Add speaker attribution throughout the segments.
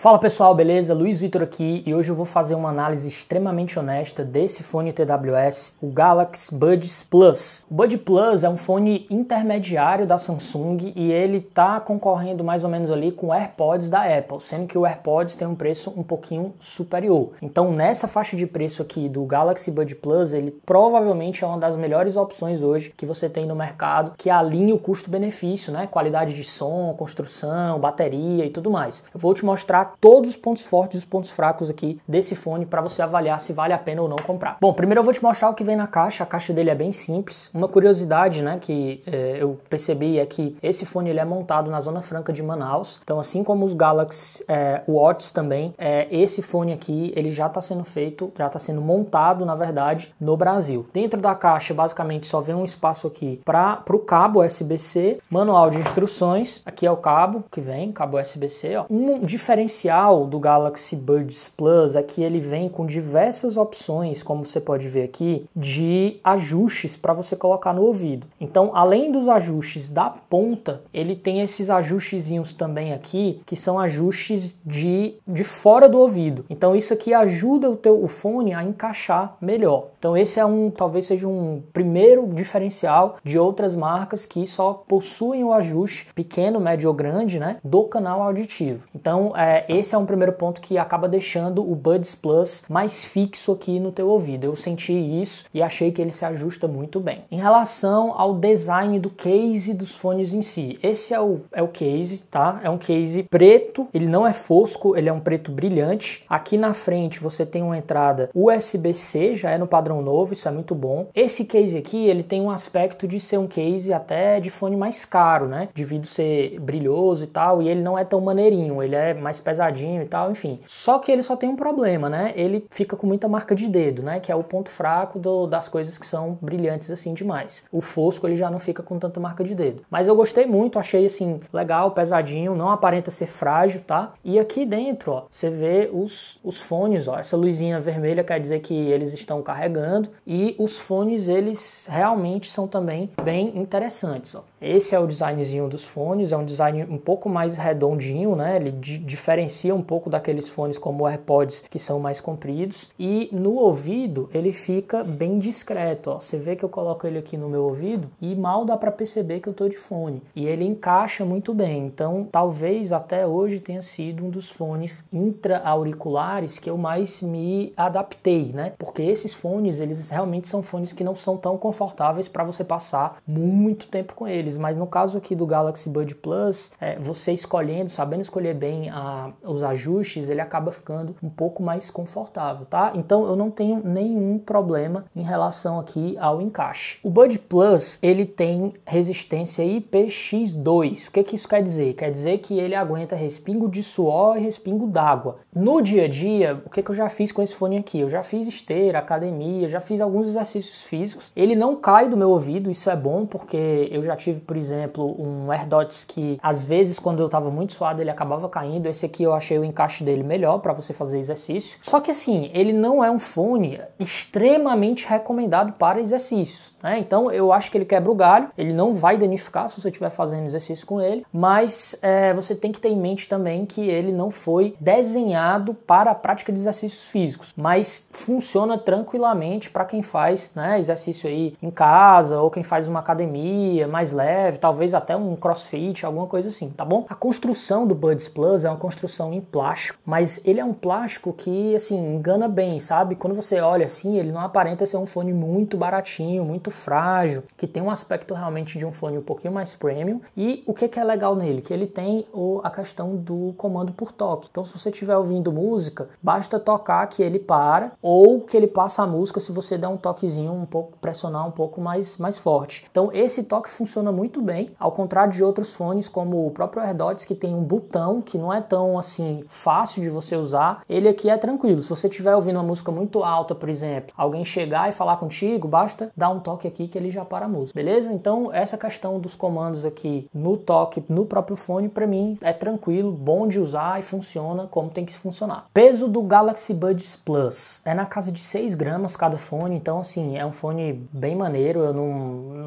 Speaker 1: Fala pessoal, beleza? Luiz Vitor aqui e hoje eu vou fazer uma análise extremamente honesta desse fone TWS, o Galaxy Buds Plus. O Buds Plus é um fone intermediário da Samsung e ele tá concorrendo mais ou menos ali com o AirPods da Apple, sendo que o AirPods tem um preço um pouquinho superior. Então, nessa faixa de preço aqui do Galaxy Buds Plus, ele provavelmente é uma das melhores opções hoje que você tem no mercado que alinha o custo-benefício, né? Qualidade de som, construção, bateria e tudo mais. Eu vou te mostrar todos os pontos fortes e os pontos fracos aqui desse fone para você avaliar se vale a pena ou não comprar. Bom, primeiro eu vou te mostrar o que vem na caixa. A caixa dele é bem simples. Uma curiosidade, né, que eh, eu percebi é que esse fone ele é montado na Zona Franca de Manaus. Então, assim como os Galaxy eh, Watch também, eh, esse fone aqui ele já está sendo feito, já está sendo montado, na verdade, no Brasil. Dentro da caixa, basicamente, só vem um espaço aqui para o cabo USB-C, manual de instruções. Aqui é o cabo que vem, cabo USB-C. Um diferencial especial do Galaxy Buds Plus é que ele vem com diversas opções, como você pode ver aqui, de ajustes para você colocar no ouvido. Então, além dos ajustes da ponta, ele tem esses ajustezinhos também aqui, que são ajustes de, de fora do ouvido. Então, isso aqui ajuda o teu o fone a encaixar melhor. Então, esse é um, talvez seja um primeiro diferencial de outras marcas que só possuem o ajuste pequeno, médio ou grande, né, do canal auditivo. Então, é, esse é um primeiro ponto que acaba deixando o Buds Plus mais fixo aqui no teu ouvido. Eu senti isso e achei que ele se ajusta muito bem. Em relação ao design do case dos fones em si, esse é o, é o case, tá? É um case preto, ele não é fosco, ele é um preto brilhante. Aqui na frente você tem uma entrada USB-C, já é no padrão novo, isso é muito bom. Esse case aqui, ele tem um aspecto de ser um case até de fone mais caro, né? devido ser brilhoso e tal, e ele não é tão maneirinho, ele é mais pesado pesadinho e tal, enfim. Só que ele só tem um problema, né? Ele fica com muita marca de dedo, né? Que é o ponto fraco do, das coisas que são brilhantes assim demais. O fosco ele já não fica com tanta marca de dedo. Mas eu gostei muito, achei assim legal, pesadinho, não aparenta ser frágil, tá? E aqui dentro, ó, você vê os, os fones, ó. Essa luzinha vermelha quer dizer que eles estão carregando e os fones eles realmente são também bem interessantes, ó. Esse é o designzinho dos fones, é um design um pouco mais redondinho, né? Ele diferente diferencia um pouco daqueles fones como AirPods que são mais compridos e no ouvido ele fica bem discreto, ó. Você vê que eu coloco ele aqui no meu ouvido e mal dá para perceber que eu tô de fone e ele encaixa muito bem. Então, talvez até hoje tenha sido um dos fones intra-auriculares que eu mais me adaptei, né? Porque esses fones, eles realmente são fones que não são tão confortáveis para você passar muito tempo com eles, mas no caso aqui do Galaxy Bud Plus, é, você escolhendo, sabendo escolher bem a os ajustes, ele acaba ficando um pouco mais confortável, tá? Então eu não tenho nenhum problema em relação aqui ao encaixe. O Bud Plus, ele tem resistência IPX2. O que que isso quer dizer? Quer dizer que ele aguenta respingo de suor e respingo d'água. No dia a dia, o que que eu já fiz com esse fone aqui? Eu já fiz esteira, academia, já fiz alguns exercícios físicos. Ele não cai do meu ouvido, isso é bom porque eu já tive, por exemplo, um AirDots que às vezes quando eu tava muito suado ele acabava caindo. Esse aqui eu achei o encaixe dele melhor para você fazer exercício. Só que assim, ele não é um fone extremamente recomendado para exercícios, né? Então eu acho que ele quebra o galho, ele não vai danificar se você estiver fazendo exercício com ele, mas é, você tem que ter em mente também que ele não foi desenhado para a prática de exercícios físicos, mas funciona tranquilamente para quem faz né, exercício aí em casa ou quem faz uma academia mais leve, talvez até um crossfit, alguma coisa assim, tá bom? A construção do Buds Plus é uma construção construção em plástico, mas ele é um plástico que, assim, engana bem, sabe? Quando você olha assim, ele não aparenta ser um fone muito baratinho, muito frágil, que tem um aspecto realmente de um fone um pouquinho mais premium. E o que, que é legal nele? Que ele tem o, a questão do comando por toque. Então, se você estiver ouvindo música, basta tocar que ele para ou que ele passa a música se você der um toquezinho um pouco, pressionar um pouco mais, mais forte. Então, esse toque funciona muito bem, ao contrário de outros fones como o próprio AirDots, que tem um botão que não é tão assim fácil de você usar, ele aqui é tranquilo. Se você estiver ouvindo uma música muito alta, por exemplo, alguém chegar e falar contigo, basta dar um toque aqui que ele já para a música, beleza? Então, essa questão dos comandos aqui no toque, no próprio fone, para mim é tranquilo, bom de usar e funciona como tem que funcionar. Peso do Galaxy Buds Plus é na casa de 6 gramas cada fone, então assim, é um fone bem maneiro, eu não,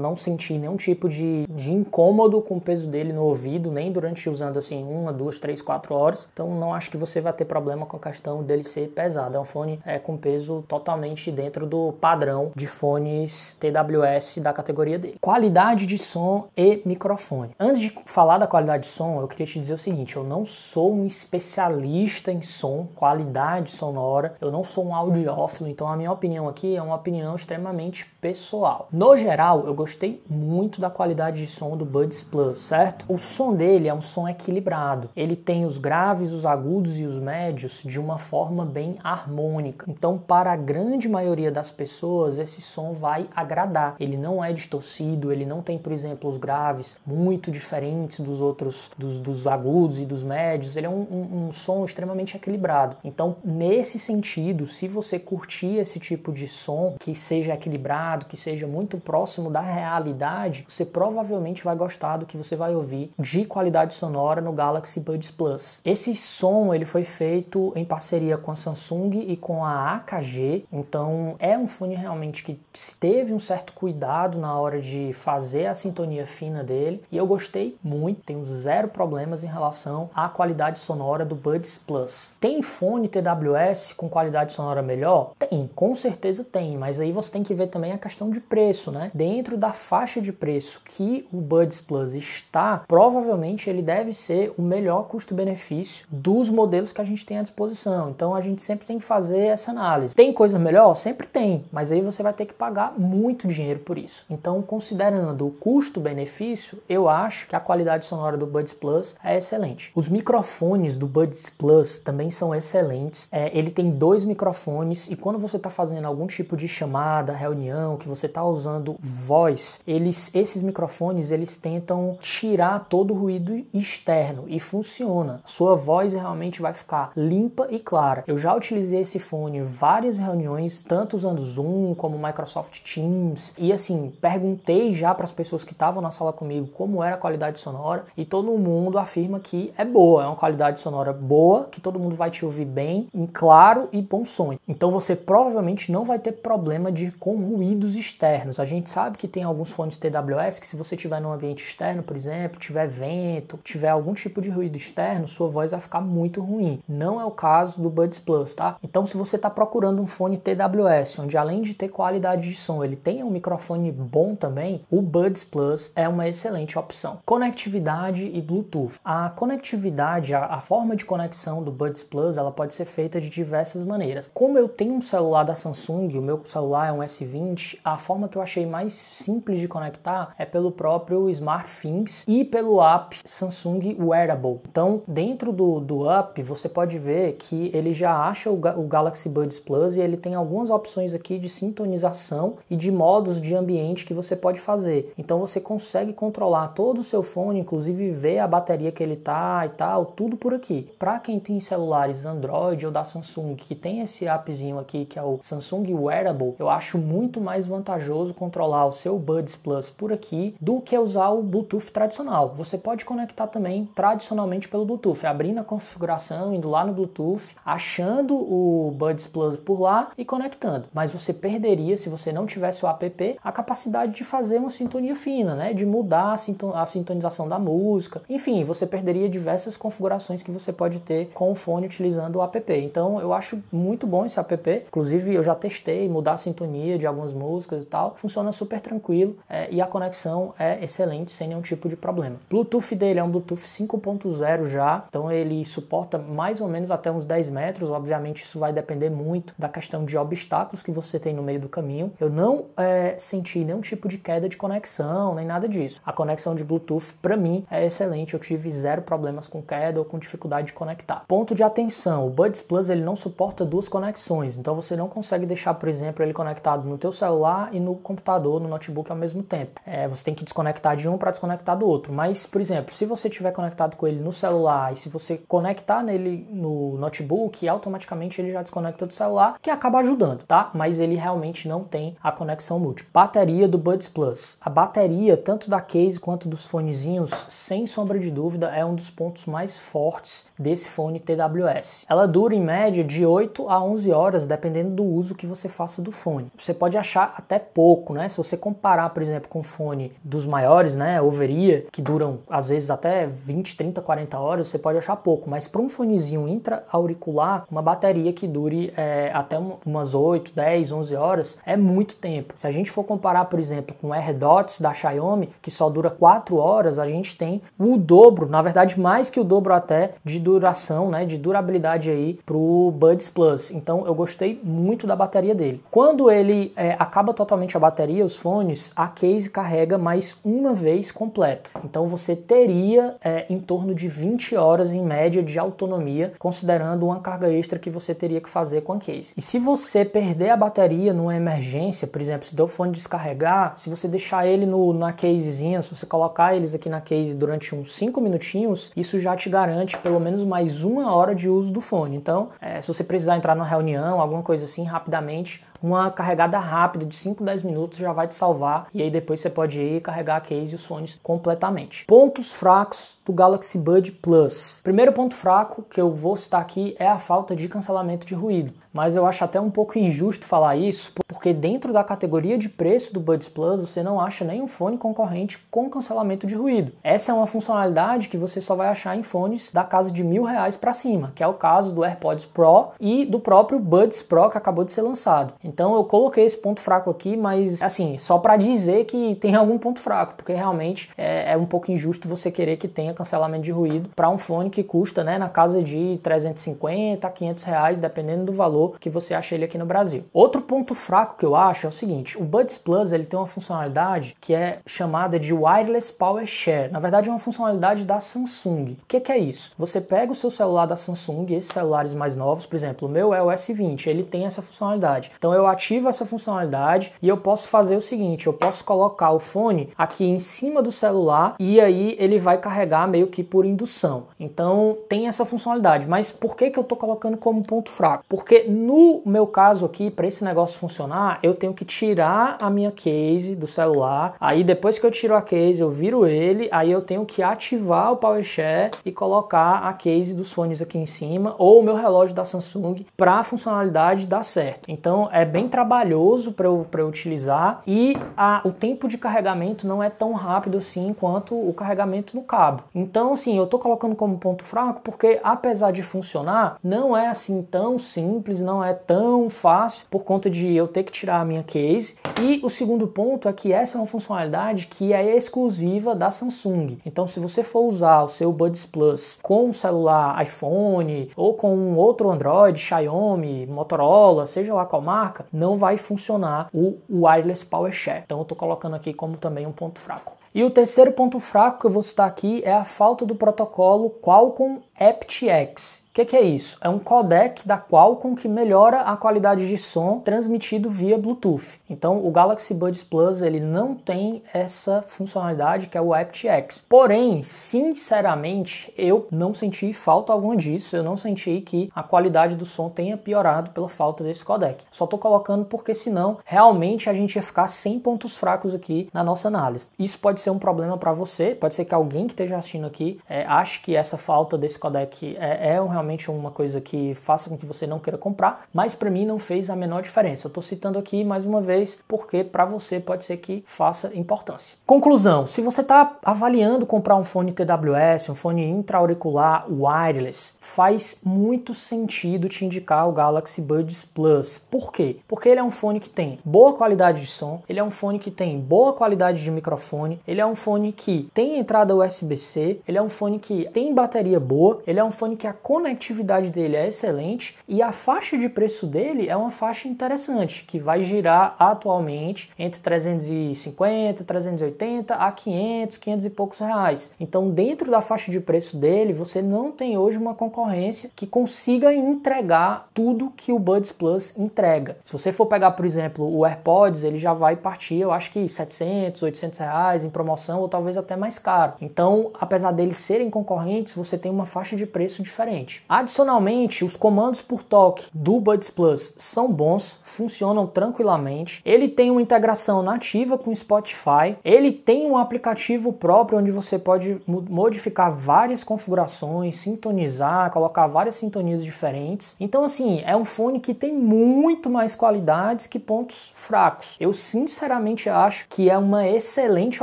Speaker 1: não senti nenhum tipo de, de incômodo com o peso dele no ouvido, nem durante usando assim uma, duas, três, quatro horas. Então não acho que você vai ter problema com a questão dele ser pesado. É um fone é, com peso totalmente dentro do padrão de fones TWS da categoria dele. Qualidade de som e microfone. Antes de falar da qualidade de som, eu queria te dizer o seguinte: eu não sou um especialista em som, qualidade sonora, eu não sou um audiófilo, então a minha opinião aqui é uma opinião extremamente pessoal. No geral, eu gostei muito da qualidade de som do Buds Plus, certo? O som dele é um som equilibrado. Ele tem os graves graves, os agudos e os médios de uma forma bem harmônica. Então, para a grande maioria das pessoas, esse som vai agradar. Ele não é distorcido, ele não tem, por exemplo, os graves muito diferentes dos outros, dos, dos agudos e dos médios. Ele é um, um, um som extremamente equilibrado. Então, nesse sentido, se você curtir esse tipo de som que seja equilibrado, que seja muito próximo da realidade, você provavelmente vai gostar do que você vai ouvir de qualidade sonora no Galaxy Buds Plus. Esse esse som ele foi feito em parceria com a Samsung e com a AKG, então é um fone realmente que teve um certo cuidado na hora de fazer a sintonia fina dele e eu gostei muito, tenho zero problemas em relação à qualidade sonora do Buds Plus. Tem fone TWS com qualidade sonora melhor? Tem, com certeza tem, mas aí você tem que ver também a questão de preço, né? Dentro da faixa de preço que o Buds Plus está, provavelmente ele deve ser o melhor custo-benefício dos modelos que a gente tem à disposição. Então a gente sempre tem que fazer essa análise. Tem coisa melhor? Sempre tem, mas aí você vai ter que pagar muito dinheiro por isso. Então, considerando o custo-benefício, eu acho que a qualidade sonora do Buds Plus é excelente. Os microfones do Buds Plus também são excelentes. É, ele tem dois microfones e quando você está fazendo algum tipo de chamada, reunião, que você está usando voz, eles, esses microfones eles tentam tirar todo o ruído externo e funciona. Sua voz realmente vai ficar limpa e clara. Eu já utilizei esse fone em várias reuniões, tanto usando Zoom como Microsoft Teams, e assim, perguntei já para as pessoas que estavam na sala comigo como era a qualidade sonora, e todo mundo afirma que é boa, é uma qualidade sonora boa, que todo mundo vai te ouvir bem, em claro e bom som. Então você provavelmente não vai ter problema de com ruídos externos. A gente sabe que tem alguns fones TWS que se você tiver num ambiente externo, por exemplo, tiver vento, tiver algum tipo de ruído externo, sua voz vai ficar muito ruim. Não é o caso do Buds Plus, tá? Então, se você está procurando um fone TWS, onde além de ter qualidade de som, ele tem um microfone bom também, o Buds Plus é uma excelente opção. Conectividade e Bluetooth. A conectividade, a, a forma de conexão do Buds Plus, ela pode ser feita de diversas maneiras. Como eu tenho um celular da Samsung, o meu celular é um S20, a forma que eu achei mais simples de conectar é pelo próprio SmartThings e pelo app Samsung Wearable. Então, dentro do, do Up, você pode ver que ele já acha o, o Galaxy Buds Plus e ele tem algumas opções aqui de sintonização e de modos de ambiente que você pode fazer. Então você consegue controlar todo o seu fone, inclusive ver a bateria que ele tá e tal, tudo por aqui. Para quem tem celulares Android ou da Samsung que tem esse appzinho aqui que é o Samsung Wearable, eu acho muito mais vantajoso controlar o seu Buds Plus por aqui do que usar o Bluetooth tradicional. Você pode conectar também tradicionalmente pelo Bluetooth. É a abrindo a configuração, indo lá no Bluetooth, achando o Buds Plus por lá e conectando. Mas você perderia, se você não tivesse o app, a capacidade de fazer uma sintonia fina, né? De mudar a, sinton a sintonização da música. Enfim, você perderia diversas configurações que você pode ter com o fone utilizando o app. Então eu acho muito bom esse app. Inclusive, eu já testei mudar a sintonia de algumas músicas e tal. Funciona super tranquilo é, e a conexão é excelente, sem nenhum tipo de problema. Bluetooth dele é um Bluetooth 5.0 já, então então, ele suporta mais ou menos até uns 10 metros. Obviamente, isso vai depender muito da questão de obstáculos que você tem no meio do caminho. Eu não é, senti nenhum tipo de queda de conexão, nem nada disso. A conexão de Bluetooth, para mim, é excelente. Eu tive zero problemas com queda ou com dificuldade de conectar. Ponto de atenção: o Buds Plus ele não suporta duas conexões. Então você não consegue deixar, por exemplo, ele conectado no teu celular e no computador, no notebook ao mesmo tempo. É, você tem que desconectar de um para desconectar do outro. Mas, por exemplo, se você tiver conectado com ele no celular e se você você conectar nele no notebook e automaticamente ele já desconecta do celular, que acaba ajudando, tá? Mas ele realmente não tem a conexão múltipla. Bateria do Buds Plus. A bateria, tanto da case quanto dos fonezinhos, sem sombra de dúvida, é um dos pontos mais fortes desse fone TWS. Ela dura em média de 8 a 11 horas, dependendo do uso que você faça do fone. Você pode achar até pouco, né? Se você comparar, por exemplo, com o fone dos maiores, né, overia, que duram às vezes até 20, 30, 40 horas, você pode achar achar pouco, mas para um fonezinho intra-auricular, uma bateria que dure é, até umas 8, 10, 11 horas é muito tempo. Se a gente for comparar, por exemplo, com o AirDots da Xiaomi, que só dura 4 horas, a gente tem o dobro, na verdade mais que o dobro até, de duração, né, de durabilidade aí para o Buds Plus. Então eu gostei muito da bateria dele. Quando ele é, acaba totalmente a bateria, os fones, a case carrega mais uma vez completo. Então você teria é, em torno de 20 horas em média de autonomia, considerando uma carga extra que você teria que fazer com a case. E se você perder a bateria numa emergência, por exemplo, se deu fone descarregar, se você deixar ele no, na casezinha, se você colocar eles aqui na case durante uns 5 minutinhos, isso já te garante pelo menos mais uma hora de uso do fone. Então, é, se você precisar entrar numa reunião, alguma coisa assim, rapidamente, uma carregada rápida de 5, 10 minutos já vai te salvar e aí depois você pode ir carregar a case e os fones completamente. Pontos fracos do Galaxy Bud Plus. Primeiro ponto fraco que eu vou citar aqui é a falta de cancelamento de ruído mas eu acho até um pouco injusto falar isso, porque dentro da categoria de preço do Buds Plus você não acha nenhum fone concorrente com cancelamento de ruído. Essa é uma funcionalidade que você só vai achar em fones da casa de mil reais para cima, que é o caso do AirPods Pro e do próprio Buds Pro que acabou de ser lançado. Então eu coloquei esse ponto fraco aqui, mas assim, só para dizer que tem algum ponto fraco, porque realmente é, é, um pouco injusto você querer que tenha cancelamento de ruído para um fone que custa né, na casa de 350 a 500 reais, dependendo do valor que você acha ele aqui no Brasil. Outro ponto fraco que eu acho é o seguinte, o Buds Plus ele tem uma funcionalidade que é chamada de Wireless Power Share. Na verdade é uma funcionalidade da Samsung. O que, que é isso? Você pega o seu celular da Samsung, esses celulares mais novos, por exemplo, o meu é o S20, ele tem essa funcionalidade. Então eu ativo essa funcionalidade e eu posso fazer o seguinte, eu posso colocar o fone aqui em cima do celular e aí ele vai carregar meio que por indução. Então tem essa funcionalidade, mas por que, que eu estou colocando como ponto fraco? Porque no meu caso aqui, para esse negócio funcionar, eu tenho que tirar a minha case do celular. Aí depois que eu tiro a case, eu viro ele, aí eu tenho que ativar o PowerShare e colocar a case dos fones aqui em cima ou o meu relógio da Samsung para a funcionalidade dar certo. Então é bem trabalhoso para eu, eu utilizar e a, o tempo de carregamento não é tão rápido assim quanto o carregamento no cabo. Então, assim, eu tô colocando como ponto fraco porque apesar de funcionar, não é assim tão simples não é tão fácil por conta de eu ter que tirar a minha case. E o segundo ponto é que essa é uma funcionalidade que é exclusiva da Samsung. Então, se você for usar o seu Buds Plus com um celular iPhone ou com um outro Android, Xiaomi, Motorola, seja lá qual marca, não vai funcionar o Wireless Power Share. Então, eu estou colocando aqui como também um ponto fraco. E o terceiro ponto fraco que eu vou citar aqui é a falta do protocolo Qualcomm aptX. O que, que, é isso? É um codec da Qualcomm que melhora a qualidade de som transmitido via Bluetooth. Então, o Galaxy Buds Plus ele não tem essa funcionalidade que é o aptX. Porém, sinceramente, eu não senti falta alguma disso. Eu não senti que a qualidade do som tenha piorado pela falta desse codec. Só estou colocando porque senão realmente a gente ia ficar sem pontos fracos aqui na nossa análise. Isso pode ser um problema para você. Pode ser que alguém que esteja assistindo aqui é, ache que essa falta desse codec é, é realmente uma coisa que faça com que você não queira comprar, mas para mim não fez a menor diferença. Eu estou citando aqui mais uma vez porque para você pode ser que faça importância. Conclusão: se você está avaliando comprar um fone TWS, um fone intra-auricular wireless, faz muito sentido te indicar o Galaxy Buds Plus. Por quê? Porque ele é um fone que tem boa qualidade de som, ele é um fone que tem boa qualidade de microfone, ele é um fone que tem entrada USB-C, ele é um fone que tem bateria boa ele é um fone que a conectividade dele é excelente e a faixa de preço dele é uma faixa interessante, que vai girar atualmente entre 350, 380 a 500, 500 e poucos reais. Então, dentro da faixa de preço dele, você não tem hoje uma concorrência que consiga entregar tudo que o Buds Plus entrega. Se você for pegar, por exemplo, o AirPods, ele já vai partir, eu acho que 700, 800 reais em promoção ou talvez até mais caro. Então, apesar deles serem concorrentes, você tem uma faixa de preço diferente. Adicionalmente, os comandos por toque do Buds Plus são bons, funcionam tranquilamente. Ele tem uma integração nativa com o Spotify, ele tem um aplicativo próprio onde você pode modificar várias configurações, sintonizar, colocar várias sintonias diferentes. Então, assim, é um fone que tem muito mais qualidades que pontos fracos. Eu sinceramente acho que é uma excelente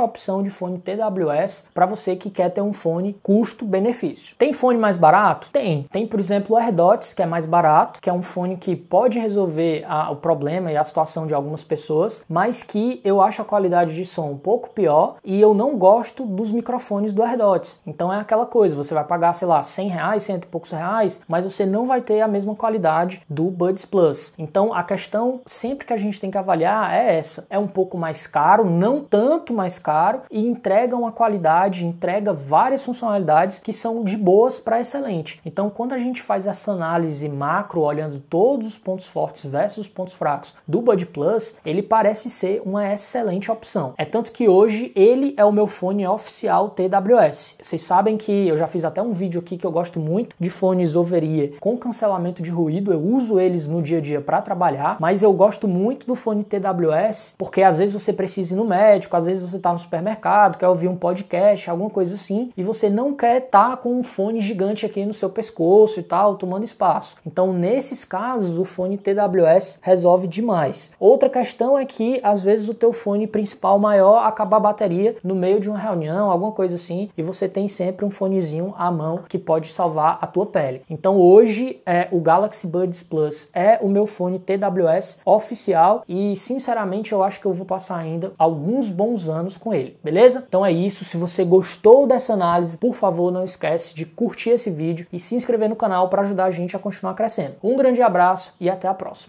Speaker 1: opção de fone TWS para você que quer ter um fone custo-benefício. Tem fone fone mais barato? Tem. Tem, por exemplo, o AirDots, que é mais barato, que é um fone que pode resolver a, o problema e a situação de algumas pessoas, mas que eu acho a qualidade de som um pouco pior e eu não gosto dos microfones do AirDots. Então é aquela coisa, você vai pagar, sei lá, 100 reais, cento e poucos reais, mas você não vai ter a mesma qualidade do Buds Plus. Então a questão sempre que a gente tem que avaliar é essa. É um pouco mais caro, não tanto mais caro, e entrega uma qualidade, entrega várias funcionalidades que são de boas boas para excelente. Então, quando a gente faz essa análise macro, olhando todos os pontos fortes versus os pontos fracos do Bud Plus, ele parece ser uma excelente opção. É tanto que hoje ele é o meu fone oficial TWS. Vocês sabem que eu já fiz até um vídeo aqui que eu gosto muito de fones over ear com cancelamento de ruído, eu uso eles no dia a dia para trabalhar, mas eu gosto muito do fone TWS, porque às vezes você precisa ir no médico, às vezes você está no supermercado, quer ouvir um podcast, alguma coisa assim, e você não quer estar tá com um fone gigante aqui no seu pescoço e tal, tomando espaço. Então, nesses casos, o fone TWS resolve demais. Outra questão é que às vezes o teu fone principal maior acaba a bateria no meio de uma reunião, alguma coisa assim, e você tem sempre um fonezinho à mão que pode salvar a tua pele. Então, hoje é o Galaxy Buds Plus é o meu fone TWS oficial e sinceramente eu acho que eu vou passar ainda alguns bons anos com ele, beleza? Então é isso, se você gostou dessa análise, por favor, não esquece de curtir curtir esse vídeo e se inscrever no canal para ajudar a gente a continuar crescendo. Um grande abraço e até a próxima.